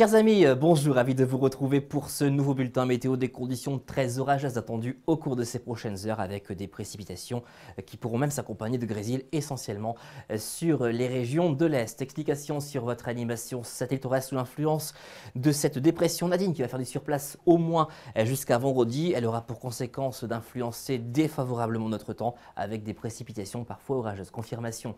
Chers amis, euh, bonjour, ravi de vous retrouver pour ce nouveau bulletin météo des conditions très orageuses attendues au cours de ces prochaines heures avec des précipitations euh, qui pourront même s'accompagner de grésil essentiellement euh, sur les régions de l'Est. Explication sur votre animation satellite sous l'influence de cette dépression Nadine qui va faire du surplace au moins jusqu'à vendredi. Elle aura pour conséquence d'influencer défavorablement notre temps avec des précipitations parfois orageuses. Confirmation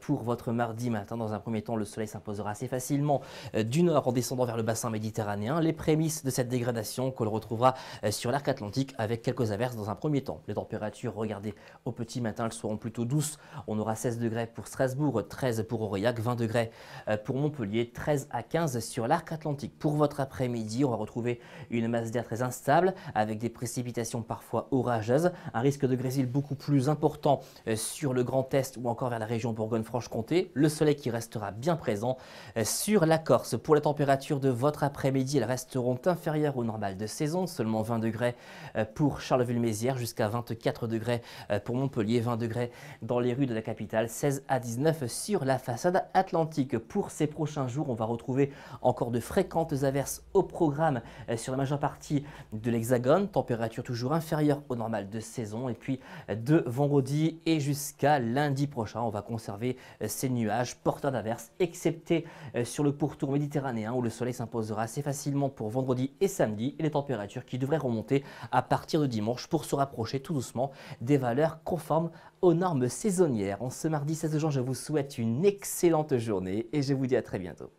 pour votre mardi matin. Dans un premier temps, le soleil s'imposera assez facilement du nord en descendant vers le bassin méditerranéen, les prémices de cette dégradation qu'on retrouvera euh, sur l'arc atlantique avec quelques averses dans un premier temps. Les températures, regardez, au petit matin, elles seront plutôt douces. On aura 16 degrés pour Strasbourg, 13 pour Aurillac, 20 degrés euh, pour Montpellier, 13 à 15 sur l'arc atlantique. Pour votre après-midi, on va retrouver une masse d'air très instable avec des précipitations parfois orageuses, un risque de grésil beaucoup plus important euh, sur le Grand Est ou encore vers la région Bourgogne-Franche-Comté. Le soleil qui restera bien présent sur la Corse. Pour les températures de votre après-midi, elles resteront inférieures au normal de saison, seulement 20 degrés euh, pour Charleville-Mézières, jusqu'à 24 degrés euh, pour Montpellier, 20 degrés dans les rues de la capitale, 16 à 19 sur la façade atlantique. Pour ces prochains jours, on va retrouver encore de fréquentes averses au programme euh, sur la majeure partie de l'Hexagone, température toujours inférieure au normal de saison, et puis de vendredi et jusqu'à lundi prochain, on va conserver ces nuages porteurs d'averses, excepté sur le pourtour méditerranéen où le le soleil s'imposera assez facilement pour vendredi et samedi et les températures qui devraient remonter à partir de dimanche pour se rapprocher tout doucement des valeurs conformes aux normes saisonnières. En ce mardi 16 juin, je vous souhaite une excellente journée et je vous dis à très bientôt.